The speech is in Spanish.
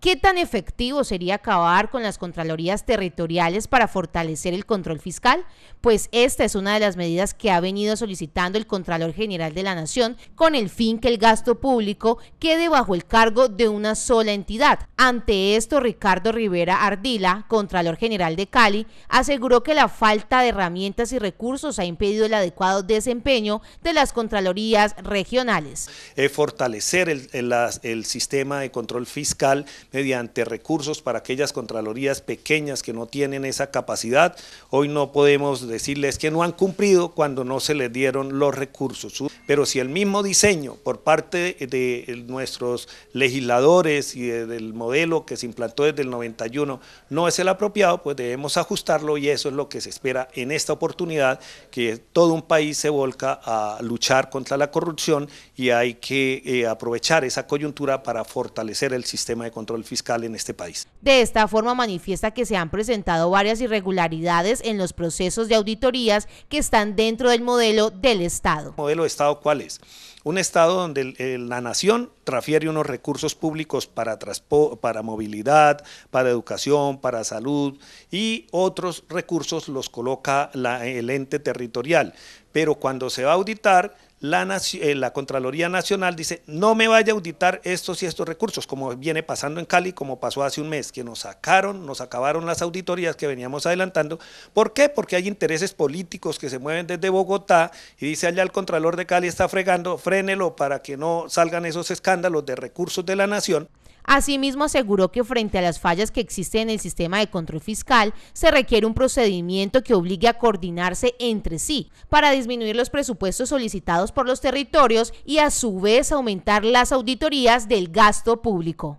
¿Qué tan efectivo sería acabar con las Contralorías territoriales para fortalecer el control fiscal? Pues esta es una de las medidas que ha venido solicitando el Contralor General de la Nación con el fin que el gasto público quede bajo el cargo de una sola entidad. Ante esto, Ricardo Rivera Ardila, Contralor General de Cali, aseguró que la falta de herramientas y recursos ha impedido el adecuado desempeño de las Contralorías regionales. fortalecer el sistema de control fiscal mediante recursos para aquellas Contralorías pequeñas que no tienen esa capacidad. Hoy no podemos decirles que no han cumplido cuando no se les dieron los recursos. Pero si el mismo diseño por parte de nuestros legisladores y del modelo que se implantó desde el 91 no es el apropiado, pues debemos ajustarlo y eso es lo que se espera en esta oportunidad, que todo un país se volca a luchar contra la corrupción y hay que eh, aprovechar esa coyuntura para fortalecer el sistema de control fiscal en este país. De esta forma manifiesta que se han presentado varias irregularidades en los procesos de auditorías que están dentro del modelo del Estado. ¿El ¿Modelo de Estado cuál es? Un Estado donde la nación transfiere unos recursos públicos para, para movilidad, para educación, para salud y otros recursos los coloca el ente territorial. Pero cuando se va a auditar, la, eh, la, Contraloría Nacional dice, no me vaya a auditar estos y estos recursos, como viene pasando en Cali, como pasó hace un mes, que nos sacaron, nos acabaron las auditorías que veníamos adelantando. ¿Por qué? Porque hay intereses políticos que se mueven desde Bogotá y dice allá el Contralor de Cali está fregando, frénelo para que no salgan esos escándalos de recursos de la nación. Asimismo, aseguró que frente a las fallas que existen en el sistema de control fiscal, se requiere un procedimiento que obligue a coordinarse entre sí para disminuir los presupuestos solicitados por los territorios y a su vez aumentar las auditorías del gasto público.